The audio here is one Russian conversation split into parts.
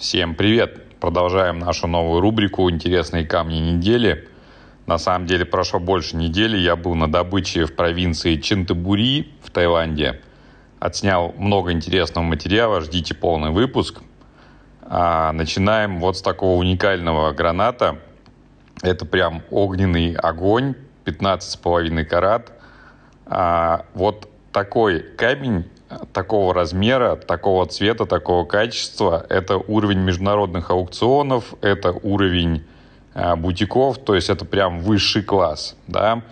Всем привет! Продолжаем нашу новую рубрику «Интересные камни недели». На самом деле прошло больше недели. Я был на добыче в провинции Чинтабури в Таиланде. Отснял много интересного материала. Ждите полный выпуск. А начинаем вот с такого уникального граната. Это прям огненный огонь, 15,5 карат. А вот такой камень такого размера, такого цвета, такого качества. Это уровень международных аукционов, это уровень а, бутиков, то есть это прям высший класс, да.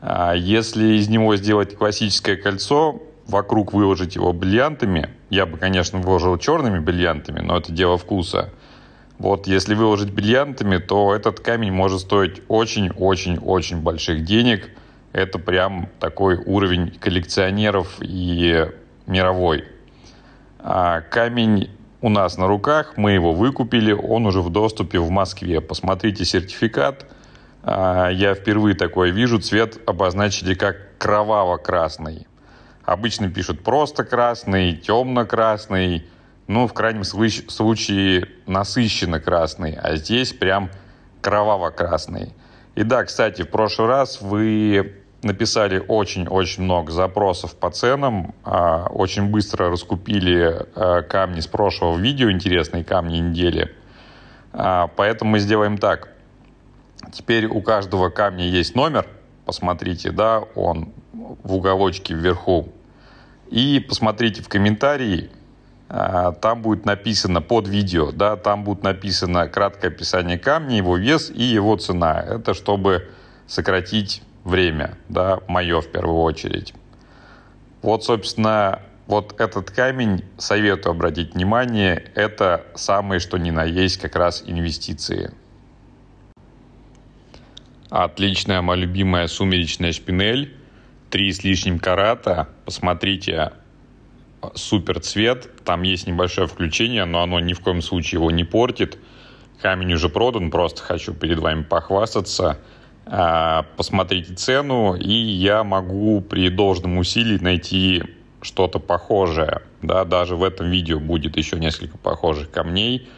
А, если из него сделать классическое кольцо, вокруг выложить его бриллиантами, я бы, конечно, выложил черными бриллиантами, но это дело вкуса. Вот если выложить бриллиантами, то этот камень может стоить очень-очень-очень больших денег. Это прям такой уровень коллекционеров и мировой. А, камень у нас на руках, мы его выкупили, он уже в доступе в Москве. Посмотрите сертификат. А, я впервые такое вижу. Цвет обозначили как кроваво-красный. Обычно пишут просто красный, темно-красный, ну, в крайнем случае, насыщенно красный, а здесь прям кроваво-красный. И да, кстати, в прошлый раз вы написали очень-очень много запросов по ценам, а, очень быстро раскупили а, камни с прошлого видео, интересные камни недели. А, поэтому мы сделаем так. Теперь у каждого камня есть номер, посмотрите, да, он в уголочке вверху. И посмотрите в комментарии, там будет написано под видео, да, там будет написано краткое описание камня, его вес и его цена. Это чтобы сократить время, да, мое в первую очередь. Вот, собственно, вот этот камень, советую обратить внимание, это самые, что ни на есть, как раз инвестиции. Отличная, моя любимая сумеречная шпинель. Три с лишним карата. Посмотрите, супер цвет. Там есть небольшое включение, но оно ни в коем случае его не портит. Камень уже продан, просто хочу перед вами похвастаться. Э, посмотрите цену, и я могу при должном усилии найти что-то похожее. Да, даже в этом видео будет еще несколько похожих камней.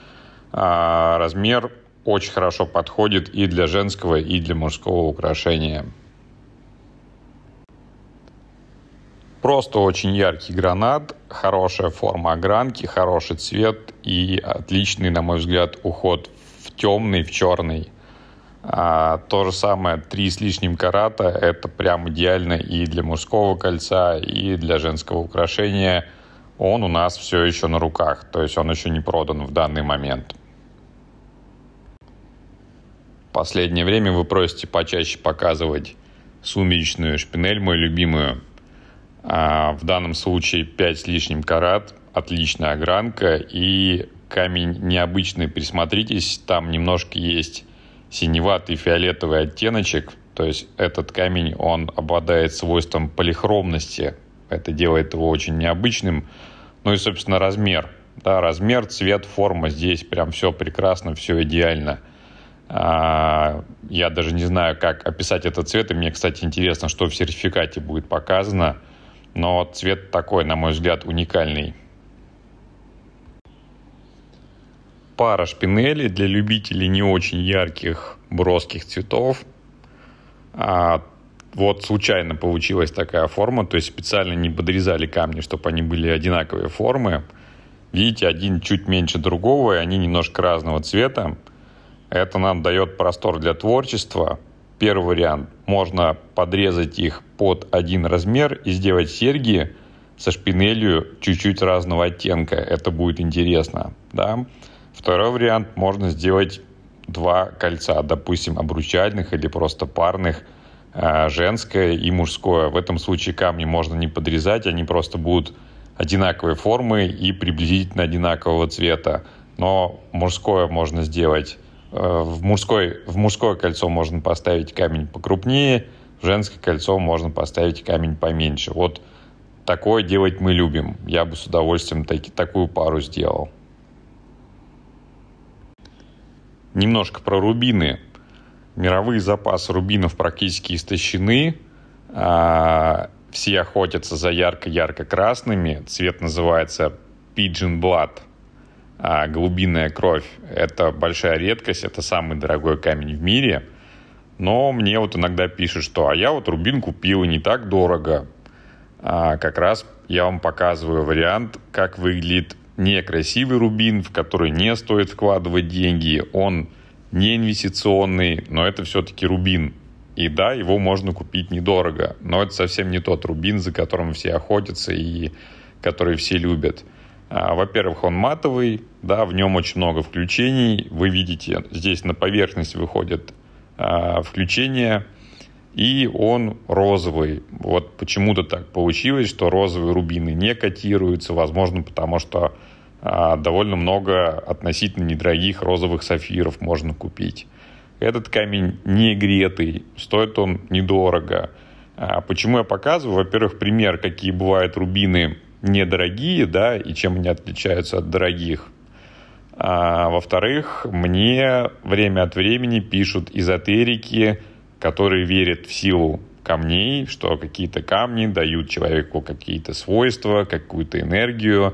Э, размер очень хорошо подходит и для женского, и для мужского украшения. Просто очень яркий гранат, хорошая форма огранки, хороший цвет и отличный, на мой взгляд, уход в темный, в черный. А, то же самое, три с лишним карата, это прям идеально и для мужского кольца, и для женского украшения. Он у нас все еще на руках, то есть он еще не продан в данный момент. последнее время вы просите почаще показывать сумеречную шпинель, мою любимую. А, в данном случае 5 с лишним карат, отличная огранка и камень необычный, присмотритесь, там немножко есть синеватый фиолетовый оттеночек. То есть этот камень, он обладает свойством полихромности. Это делает его очень необычным. Ну и, собственно, размер. Да, размер, цвет, форма. Здесь прям все прекрасно, все идеально. А, я даже не знаю, как описать этот цвет. И мне, кстати, интересно, что в сертификате будет показано. Но цвет такой, на мой взгляд, уникальный. пара шпинелей для любителей не очень ярких броских цветов. А вот случайно получилась такая форма, то есть специально не подрезали камни, чтобы они были одинаковые формы. Видите, один чуть меньше другого, и они немножко разного цвета. Это нам дает простор для творчества. Первый вариант. Можно подрезать их под один размер и сделать серьги со шпинелью чуть-чуть разного оттенка. Это будет интересно. Да? Второй вариант, можно сделать два кольца, допустим, обручальных или просто парных, э, женское и мужское. В этом случае камни можно не подрезать, они просто будут одинаковой формы и приблизительно одинакового цвета. Но мужское можно сделать, э, в, мужской, в мужское кольцо можно поставить камень покрупнее, в женское кольцо можно поставить камень поменьше. Вот такое делать мы любим. Я бы с удовольствием таки, такую пару сделал. Немножко про рубины. Мировые запасы рубинов практически истощены. А, все охотятся за ярко-ярко-красными. Цвет называется Pigeon Blood. А, Голубиная кровь – это большая редкость, это самый дорогой камень в мире. Но мне вот иногда пишут, что «а я вот рубин купил и не так дорого». А, как раз я вам показываю вариант, как выглядит некрасивый рубин, в который не стоит вкладывать деньги, он не инвестиционный, но это все-таки рубин. И да, его можно купить недорого, но это совсем не тот рубин, за которым все охотятся и который все любят. А, во-первых, он матовый, да, в нем очень много включений. Вы видите, здесь на поверхность выходят а, включения, и он розовый. Вот почему-то так получилось, что розовые рубины не котируются, возможно, потому что а, довольно много относительно недорогих розовых сафиров можно купить. Этот камень не гретый, стоит он недорого. А, почему я показываю? Во-первых, пример, какие бывают рубины недорогие, да, и чем они отличаются от дорогих. А, во-вторых, мне время от времени пишут эзотерики, которые верят в силу камней, что какие-то камни дают человеку какие-то свойства, какую-то энергию,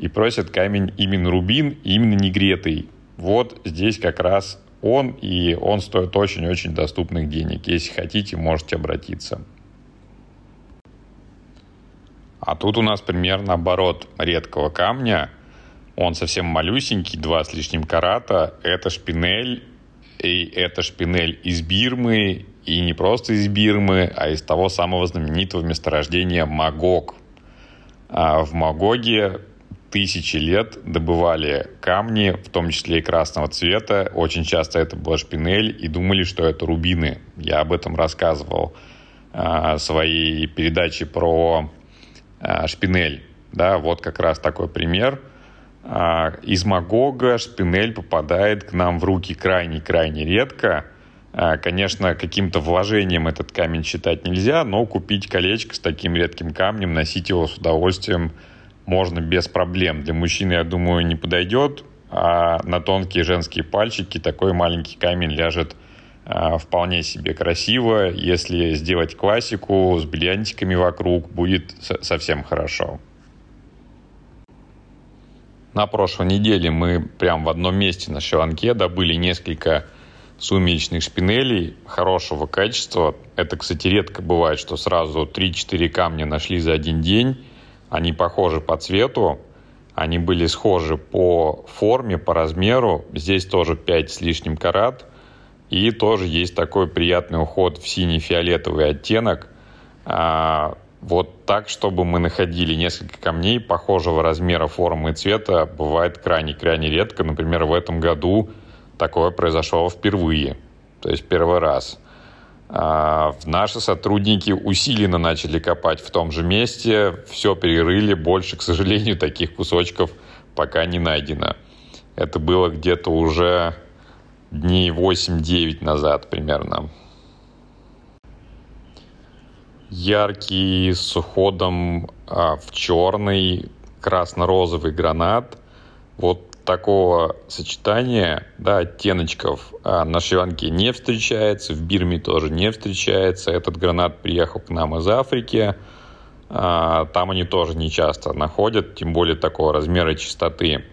и просят камень именно рубин, именно негретый. Вот здесь как раз он, и он стоит очень-очень доступных денег. Если хотите, можете обратиться. А тут у нас пример наоборот редкого камня. Он совсем малюсенький, два с лишним карата. Это шпинель и это шпинель из Бирмы, и не просто из Бирмы, а из того самого знаменитого месторождения Магог. А в Магоге тысячи лет добывали камни, в том числе и красного цвета. Очень часто это была шпинель, и думали, что это рубины. Я об этом рассказывал а, в своей передаче про а, шпинель. Да, вот как раз такой пример – а, из Магога Шпинель попадает к нам в руки крайне-крайне редко. А, конечно, каким-то вложением этот камень считать нельзя, но купить колечко с таким редким камнем, носить его с удовольствием можно без проблем. Для мужчины, я думаю, не подойдет, а на тонкие женские пальчики такой маленький камень ляжет а, вполне себе красиво. Если сделать классику с бриллиантиками вокруг, будет совсем хорошо. На прошлой неделе мы прям в одном месте на шри добыли несколько сумеречных шпинелей хорошего качества. Это, кстати, редко бывает, что сразу 3-4 камня нашли за один день. Они похожи по цвету, они были схожи по форме, по размеру. Здесь тоже 5 с лишним карат. И тоже есть такой приятный уход в синий-фиолетовый оттенок. А, вот так, чтобы мы находили несколько камней похожего размера, формы и цвета, бывает крайне-крайне редко. Например, в этом году такое произошло впервые, то есть первый раз. А, наши сотрудники усиленно начали копать в том же месте, все перерыли, больше, к сожалению, таких кусочков пока не найдено. Это было где-то уже дней 8-9 назад примерно яркий с уходом а, в черный красно-розовый гранат. Вот такого сочетания да, оттеночков а, на Шри-Ланке не встречается, в Бирме тоже не встречается. Этот гранат приехал к нам из Африки. А, там они тоже не часто находят, тем более такого размера и чистоты.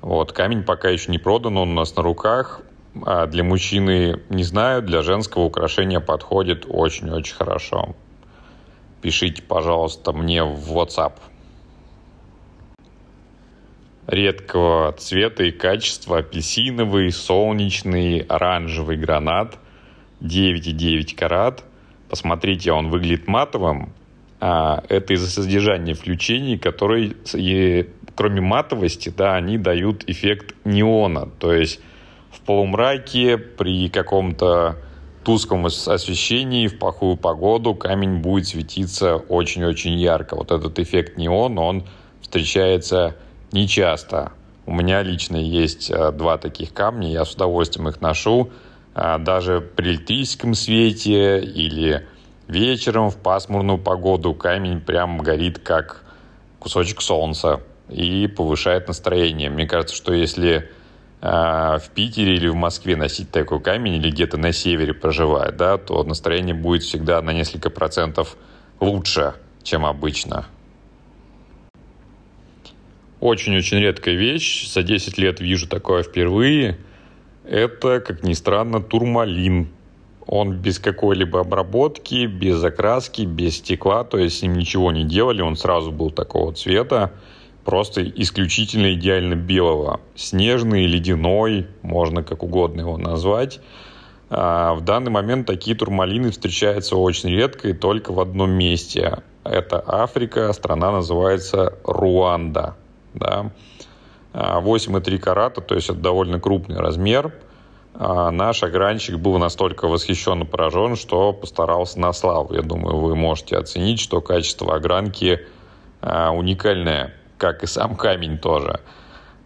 Вот, камень пока еще не продан, он у нас на руках. А для мужчины не знаю, для женского украшения подходит очень-очень хорошо пишите, пожалуйста, мне в WhatsApp. Редкого цвета и качества апельсиновый, солнечный, оранжевый гранат 9,9 карат. Посмотрите, он выглядит матовым. А это из-за содержания включений, которые, и, кроме матовости, да, они дают эффект неона. То есть в полумраке при каком-то тусклом освещении, в плохую погоду камень будет светиться очень-очень ярко. Вот этот эффект неон, он встречается нечасто. У меня лично есть э, два таких камня, я с удовольствием их ношу. А, даже при электрическом свете или вечером в пасмурную погоду камень прям горит как кусочек солнца и повышает настроение. Мне кажется, что если а, в Питере или в Москве носить такой камень или где-то на севере проживает, да, то настроение будет всегда на несколько процентов лучше, чем обычно. Очень-очень редкая вещь. За 10 лет вижу такое впервые. Это, как ни странно, турмалин. Он без какой-либо обработки, без окраски, без стекла, то есть с ним ничего не делали, он сразу был такого цвета просто исключительно идеально белого. Снежный, ледяной, можно как угодно его назвать. А в данный момент такие турмалины встречаются очень редко и только в одном месте. Это Африка, страна называется Руанда. Да? 8,3 а, карата, то есть это довольно крупный размер. А наш огранщик был настолько восхищен и поражен, что постарался на славу. Я думаю, вы можете оценить, что качество огранки а, уникальное как и сам камень тоже.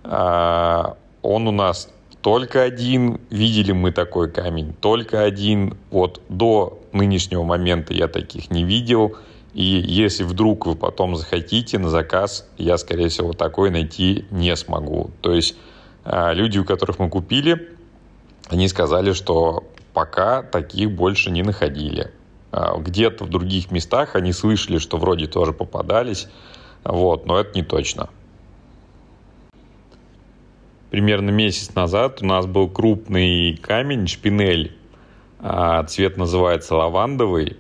А, он у нас только один, видели мы такой камень, только один. Вот до нынешнего момента я таких не видел. И если вдруг вы потом захотите на заказ, я, скорее всего, такой найти не смогу. То есть а, люди, у которых мы купили, они сказали, что пока таких больше не находили. А, где-то в других местах они слышали, что вроде тоже попадались, вот, но это не точно. Примерно месяц назад у нас был крупный камень шпинель. А, цвет называется лавандовый.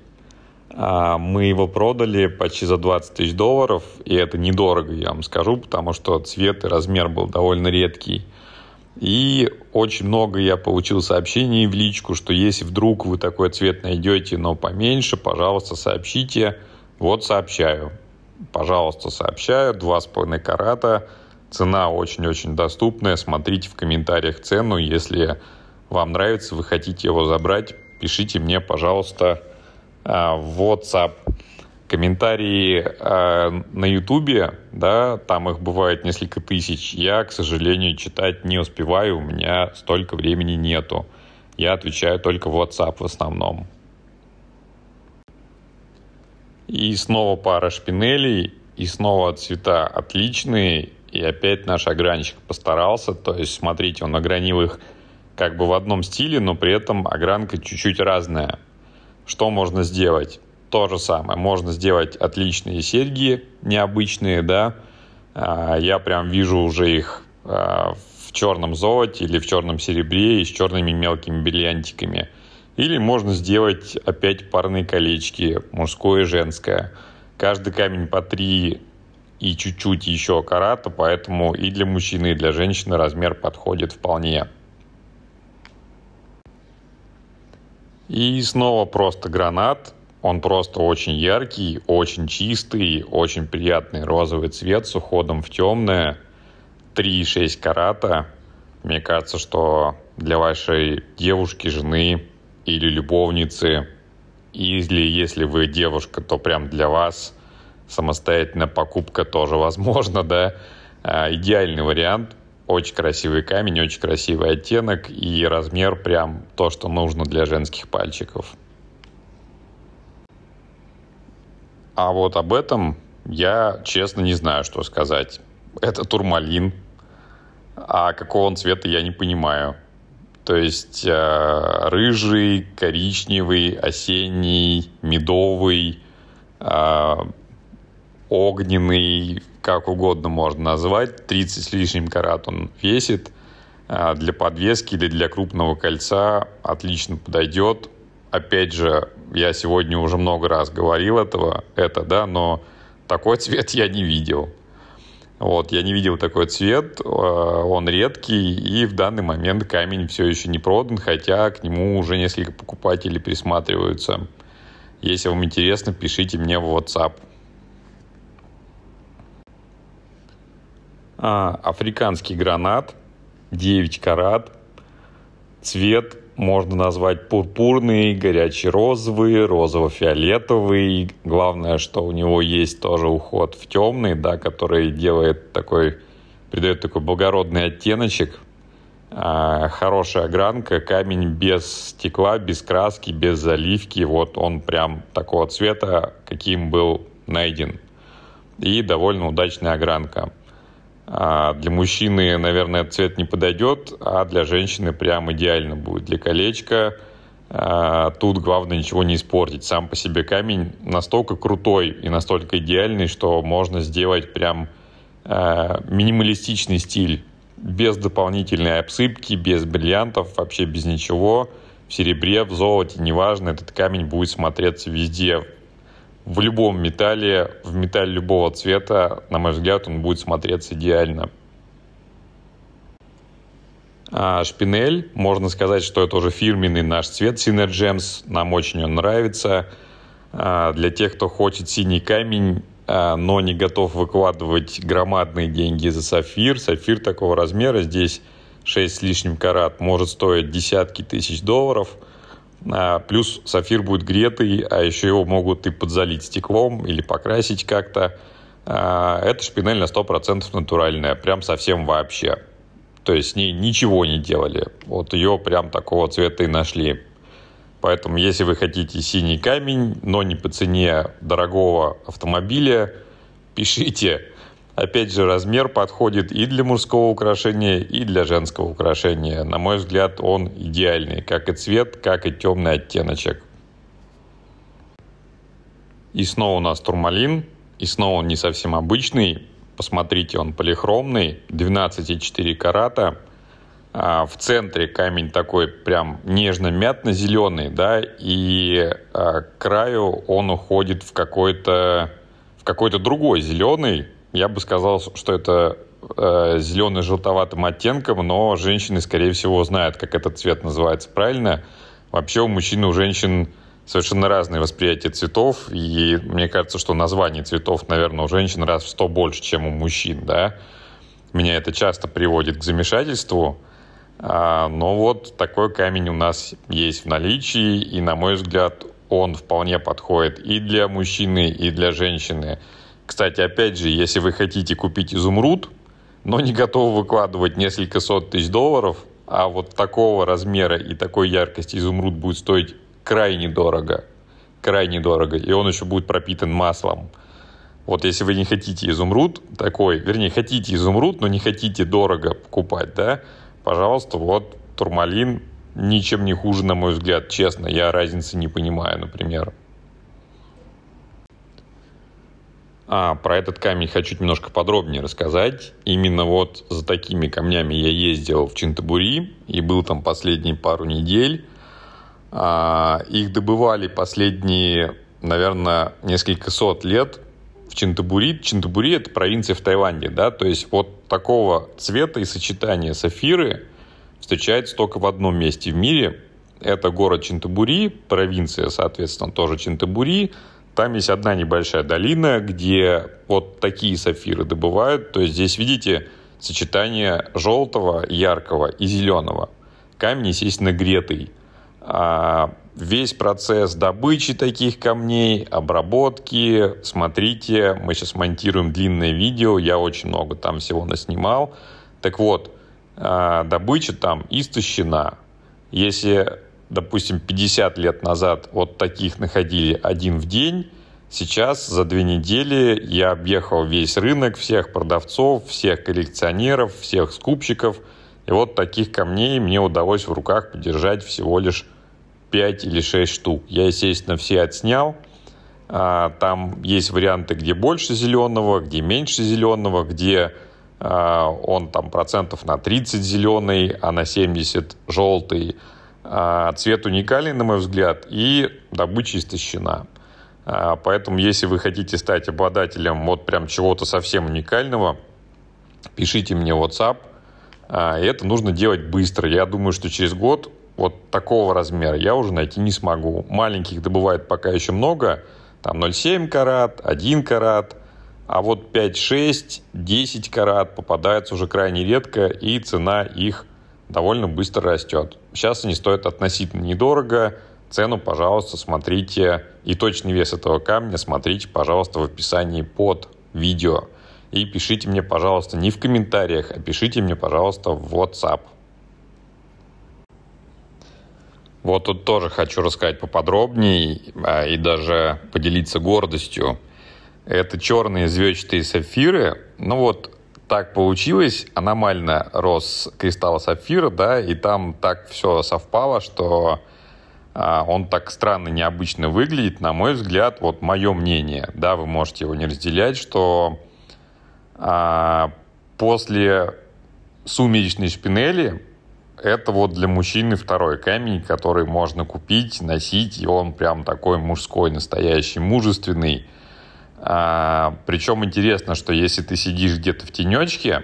А, мы его продали почти за 20 тысяч долларов, и это недорого, я вам скажу, потому что цвет и размер был довольно редкий. И очень много я получил сообщений в личку, что если вдруг вы такой цвет найдете, но поменьше, пожалуйста, сообщите. Вот сообщаю пожалуйста, сообщаю, 2,5 карата, цена очень-очень доступная, смотрите в комментариях цену, если вам нравится, вы хотите его забрать, пишите мне, пожалуйста, а, в WhatsApp. Комментарии а, на YouTube, да, там их бывает несколько тысяч, я, к сожалению, читать не успеваю, у меня столько времени нету. Я отвечаю только в WhatsApp в основном. И снова пара шпинелей, и снова цвета отличные. И опять наш огранщик постарался. То есть, смотрите, он огранил их как бы в одном стиле, но при этом огранка чуть-чуть разная. Что можно сделать? То же самое. Можно сделать отличные серьги, необычные, да. А, я прям вижу уже их а, в черном золоте или в черном серебре и с черными мелкими бриллиантиками – или можно сделать опять парные колечки, мужское и женское. Каждый камень по три и чуть-чуть еще карата, поэтому и для мужчины, и для женщины размер подходит вполне. И снова просто гранат. Он просто очень яркий, очень чистый, очень приятный розовый цвет с уходом в темное. 3,6 карата. Мне кажется, что для вашей девушки, жены или любовницы, или если вы девушка, то прям для вас самостоятельная покупка тоже возможно, да. А, идеальный вариант, очень красивый камень, очень красивый оттенок и размер прям то, что нужно для женских пальчиков. А вот об этом я, честно, не знаю, что сказать. Это турмалин. А какого он цвета, я не понимаю. То есть э, рыжий, коричневый, осенний, медовый, э, огненный, как угодно можно назвать. 30 с лишним карат он весит. Э, для подвески или для крупного кольца отлично подойдет. Опять же, я сегодня уже много раз говорил этого, это, да, но такой цвет я не видел. Вот, я не видел такой цвет, э, он редкий, и в данный момент камень все еще не продан, хотя к нему уже несколько покупателей присматриваются. Если вам интересно, пишите мне в WhatsApp. А, африканский гранат, 9 карат, цвет можно назвать пурпурный, горячий-розовый, розово-фиолетовый. Главное, что у него есть тоже уход в темный, да, который делает такой, придает такой благородный оттеночек. А, хорошая огранка, камень без стекла, без краски, без заливки. Вот он прям такого цвета, каким был найден. И довольно удачная огранка. А, для мужчины, наверное, цвет не подойдет, а для женщины прям идеально будет. Для колечка а, тут главное ничего не испортить. Сам по себе камень настолько крутой и настолько идеальный, что можно сделать прям а, минималистичный стиль. Без дополнительной обсыпки, без бриллиантов, вообще без ничего. В серебре, в золоте, неважно, этот камень будет смотреться везде в любом металле, в металле любого цвета, на мой взгляд, он будет смотреться идеально. А шпинель, можно сказать, что это уже фирменный наш цвет Synergems, нам очень он нравится. А для тех, кто хочет синий камень, а, но не готов выкладывать громадные деньги за сапфир. Сапфир такого размера, здесь 6 с лишним карат, может стоить десятки тысяч долларов – а, плюс сафир будет гретый, а еще его могут и подзалить стеклом или покрасить как-то. А, это шпинель на 100% натуральная, прям совсем вообще. То есть с ней ничего не делали. Вот ее прям такого цвета и нашли. Поэтому, если вы хотите синий камень, но не по цене дорогого автомобиля, пишите. Опять же, размер подходит и для мужского украшения, и для женского украшения. На мой взгляд, он идеальный, как и цвет, как и темный оттеночек. И снова у нас турмалин, и снова он не совсем обычный. Посмотрите, он полихромный, 12,4 карата. А в центре камень такой прям нежно-мятно-зеленый, да, и а, к краю он уходит в какой-то в какой-то другой зеленый, я бы сказал, что это э, зелено-желтоватым оттенком, но женщины, скорее всего, знают, как этот цвет называется правильно. Вообще у мужчин и у женщин совершенно разные восприятия цветов, и мне кажется, что название цветов, наверное, у женщин раз в сто больше, чем у мужчин, да. Меня это часто приводит к замешательству, а, но вот такой камень у нас есть в наличии, и, на мой взгляд, он вполне подходит и для мужчины, и для женщины – кстати, опять же, если вы хотите купить изумруд, но не готовы выкладывать несколько сот тысяч долларов, а вот такого размера и такой яркости изумруд будет стоить крайне дорого. Крайне дорого. И он еще будет пропитан маслом. Вот если вы не хотите изумруд такой, вернее, хотите изумруд, но не хотите дорого покупать, да, пожалуйста, вот турмалин ничем не хуже, на мой взгляд, честно. Я разницы не понимаю, например. А про этот камень хочу немножко подробнее рассказать. Именно вот за такими камнями я ездил в Чинтабури и был там последние пару недель. А, их добывали последние, наверное, несколько сот лет в Чинтабури. Чинтабури – это провинция в Таиланде, да, то есть вот такого цвета и сочетания сафиры встречается только в одном месте в мире. Это город Чинтабури, провинция, соответственно, тоже Чинтабури, там есть одна небольшая долина, где вот такие сапфиры добывают. То есть здесь видите сочетание желтого, яркого и зеленого. Камень, естественно, гретый. А весь процесс добычи таких камней, обработки, смотрите, мы сейчас монтируем длинное видео, я очень много там всего наснимал. Так вот, а, добыча там истощена. Если допустим, 50 лет назад вот таких находили один в день, Сейчас за две недели я объехал весь рынок, всех продавцов, всех коллекционеров, всех скупщиков. И вот таких камней мне удалось в руках подержать всего лишь 5 или 6 штук. Я, естественно, все отснял. А, там есть варианты, где больше зеленого, где меньше зеленого, где а, он там процентов на 30 зеленый, а на 70 желтый. А, цвет уникальный на мой взгляд, и добыча истощена. А, поэтому, если вы хотите стать обладателем вот прям чего-то совсем уникального, пишите мне WhatsApp. А, это нужно делать быстро. Я думаю, что через год вот такого размера я уже найти не смогу. Маленьких добывает пока еще много. Там 0,7 карат, 1 карат. А вот 5, 6, 10 карат попадаются уже крайне редко, и цена их довольно быстро растет. Сейчас они стоят относительно недорого. Цену, пожалуйста, смотрите и точный вес этого камня смотрите, пожалуйста, в описании под видео. И пишите мне, пожалуйста, не в комментариях, а пишите мне, пожалуйста, в WhatsApp. Вот тут тоже хочу рассказать поподробнее а, и даже поделиться гордостью. Это черные звездчатые сапфиры. Ну вот, так получилось, аномально рос кристалл сапфира, да, и там так все совпало, что а, он так странно, необычно выглядит, на мой взгляд, вот мое мнение, да, вы можете его не разделять, что а, после сумеречной шпинели это вот для мужчины второй камень, который можно купить, носить, и он прям такой мужской, настоящий, мужественный, а, причем интересно, что если ты сидишь где-то в тенечке,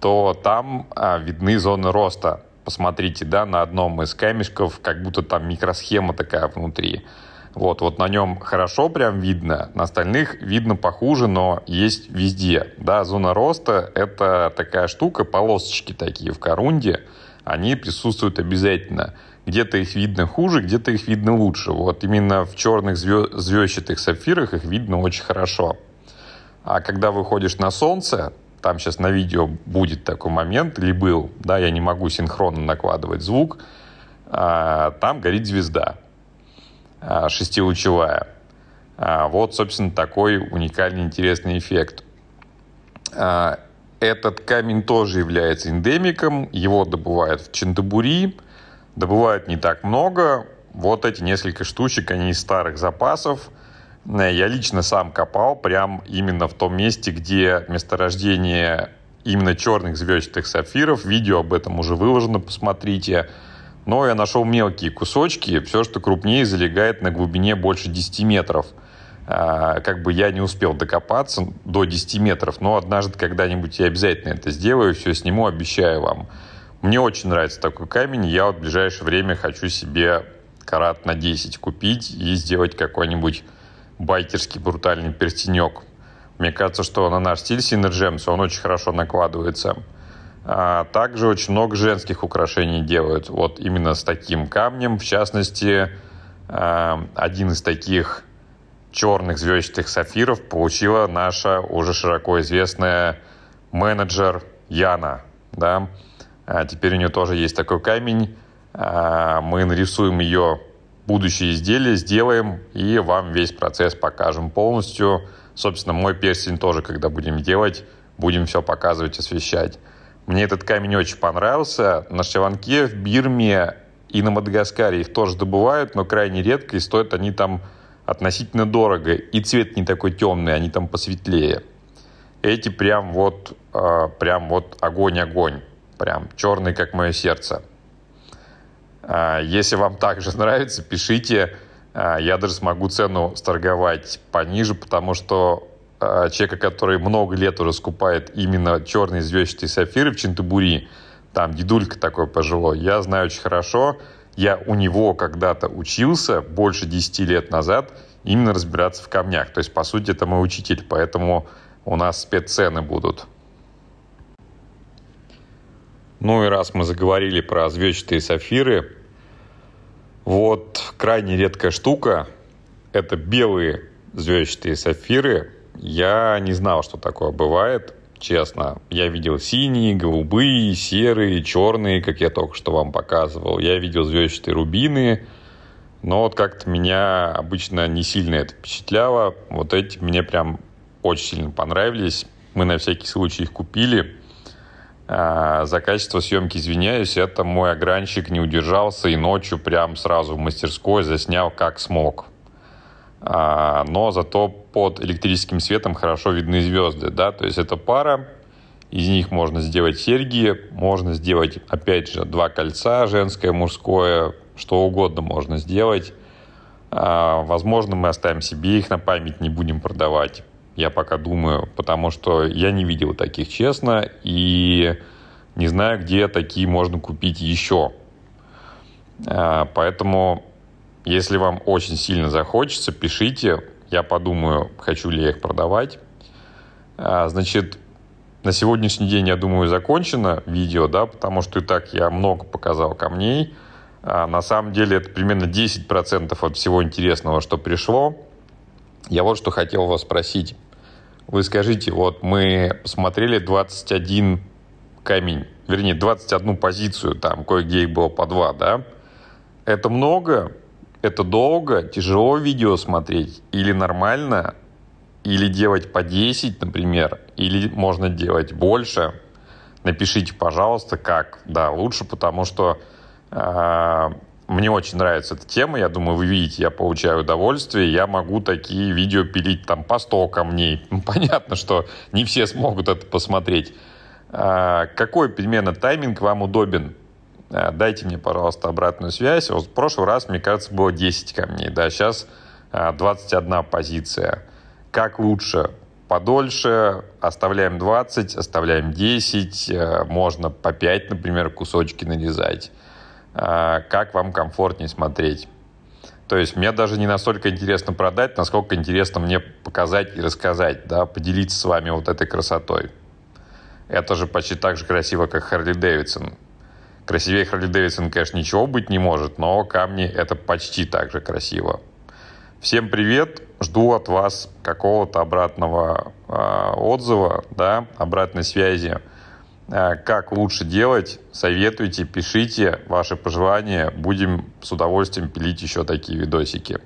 то там а, видны зоны роста. Посмотрите, да, на одном из камешков как будто там микросхема такая внутри. Вот, вот на нем хорошо прям видно, на остальных видно похуже, но есть везде. Да, зона роста – это такая штука, полосочки такие в корунде, они присутствуют обязательно – где-то их видно хуже, где-то их видно лучше. Вот именно в черных звезд... звездчатых сапфирах их видно очень хорошо. А когда выходишь на солнце, там сейчас на видео будет такой момент, или был, да, я не могу синхронно накладывать звук, а, там горит звезда а, шестилучевая. А, вот, собственно, такой уникальный интересный эффект. А, этот камень тоже является эндемиком, его добывают в Чантабури, добывают не так много. Вот эти несколько штучек, они из старых запасов. Э, я лично сам копал прям именно в том месте, где месторождение именно черных звездчатых сапфиров. Видео об этом уже выложено, посмотрите. Но я нашел мелкие кусочки. Все, что крупнее, залегает на глубине больше 10 метров. Э, как бы я не успел докопаться до 10 метров, но однажды когда-нибудь я обязательно это сделаю, все сниму, обещаю вам. Мне очень нравится такой камень. Я вот в ближайшее время хочу себе карат на 10 купить и сделать какой-нибудь байкерский брутальный перстенек. Мне кажется, что на наш стиль Synergems он очень хорошо накладывается. А также очень много женских украшений делают. Вот именно с таким камнем. В частности, а, один из таких черных звездчатых сапфиров получила наша уже широко известная менеджер Яна. Да? А Теперь у нее тоже есть такой камень. А, мы нарисуем ее будущее изделие, сделаем и вам весь процесс покажем полностью. Собственно, мой перстень тоже, когда будем делать, будем все показывать, освещать. Мне этот камень очень понравился. На Шеванке, в Бирме и на Мадагаскаре их тоже добывают, но крайне редко, и стоят они там относительно дорого. И цвет не такой темный, они там посветлее. Эти прям вот, а, прям вот огонь-огонь. Прям черный, как мое сердце. А, если вам также нравится, пишите. А, я даже смогу цену сторговать пониже, потому что а, человека, который много лет уже скупает именно черные звездчатые сапфиры в Чентабури, там дедулька такой пожилой, я знаю очень хорошо. Я у него когда-то учился, больше 10 лет назад, именно разбираться в камнях. То есть, по сути, это мой учитель, поэтому у нас спеццены будут. Ну и раз мы заговорили про звездчатые сапфиры, вот крайне редкая штука – это белые звездчатые сапфиры. Я не знал, что такое бывает, честно. Я видел синие, голубые, серые, черные, как я только что вам показывал. Я видел звездчатые рубины, но вот как-то меня обычно не сильно это впечатляло. Вот эти мне прям очень сильно понравились. Мы на всякий случай их купили – а, за качество съемки извиняюсь, это мой огранщик не удержался и ночью прям сразу в мастерской заснял как смог. А, но зато под электрическим светом хорошо видны звезды, да, то есть это пара, из них можно сделать серьги, можно сделать, опять же, два кольца, женское, мужское, что угодно можно сделать. А, возможно, мы оставим себе их на память, не будем продавать я пока думаю, потому что я не видел таких, честно, и не знаю, где такие можно купить еще. А, поэтому, если вам очень сильно захочется, пишите, я подумаю, хочу ли я их продавать. А, значит, на сегодняшний день, я думаю, закончено видео, да, потому что и так я много показал камней. А, на самом деле это примерно 10% от всего интересного, что пришло. Я вот что хотел вас спросить. Вы скажите, вот мы смотрели 21 камень, вернее, 21 позицию, там кое-где их было по два, да? Это много? Это долго? Тяжело видео смотреть? Или нормально? Или делать по 10, например? Или можно делать больше? Напишите, пожалуйста, как. Да, лучше, потому что а, мне очень нравится эта тема, я думаю, вы видите, я получаю удовольствие, я могу такие видео пилить там по 100 камней. Понятно, что не все смогут это посмотреть. А, какой примерно тайминг вам удобен? А, дайте мне, пожалуйста, обратную связь. Вот в прошлый раз, мне кажется, было 10 камней, да, сейчас 21 а, позиция. Как лучше? подольше, оставляем 20, оставляем 10, можно по 5, например, кусочки нарезать. А, как вам комфортнее смотреть. То есть мне даже не настолько интересно продать, насколько интересно мне показать и рассказать, да, поделиться с вами вот этой красотой. Это же почти так же красиво, как Харли Дэвидсон. Красивее Харли Дэвидсон, конечно, ничего быть не может, но камни — это почти так же красиво. Всем привет! Жду от вас какого-то обратного э, отзыва, да, обратной связи. Э, как лучше делать, советуйте, пишите ваши пожелания. Будем с удовольствием пилить еще такие видосики.